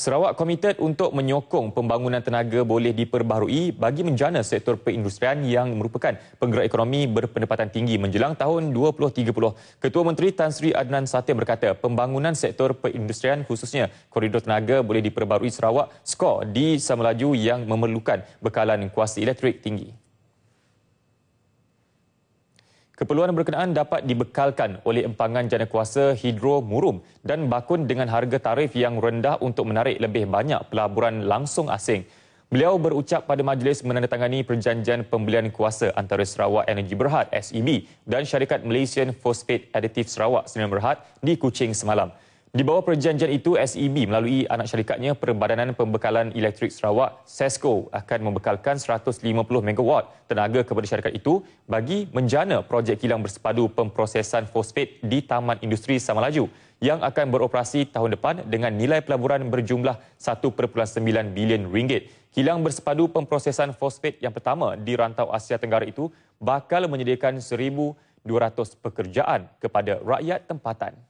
Sarawak komited untuk menyokong pembangunan tenaga boleh diperbaharui bagi menjana sektor perindustrian yang merupakan penggerak ekonomi berpendapatan tinggi menjelang tahun 2030. Ketua Menteri Tan Sri Adnan Satin berkata, pembangunan sektor perindustrian khususnya koridor tenaga boleh diperbaharui Sarawak skor di samalaju yang memerlukan bekalan kuasa elektrik tinggi. Keperluan berkenaan dapat dibekalkan oleh empangan jana kuasa Hidro Murum dan bakun dengan harga tarif yang rendah untuk menarik lebih banyak pelaburan langsung asing. Beliau berucap pada majlis menandatangani perjanjian pembelian kuasa antara Sarawak Energy Berhad SEB dan syarikat Malaysian Phosphate Additive Sarawak Sdn Bhd di Kuching semalam. Di bawah perjanjian itu, SEB melalui anak syarikatnya Perbadanan Pembekalan Elektrik Sarawak, SESCO akan membekalkan 150 MW tenaga kepada syarikat itu bagi menjana projek kilang bersepadu pemprosesan fosfat di Taman Industri Samalaju yang akan beroperasi tahun depan dengan nilai pelaburan berjumlah 1.9 bilion ringgit. Kilang bersepadu pemprosesan fosfat yang pertama di rantau Asia Tenggara itu bakal menyediakan 1,200 pekerjaan kepada rakyat tempatan.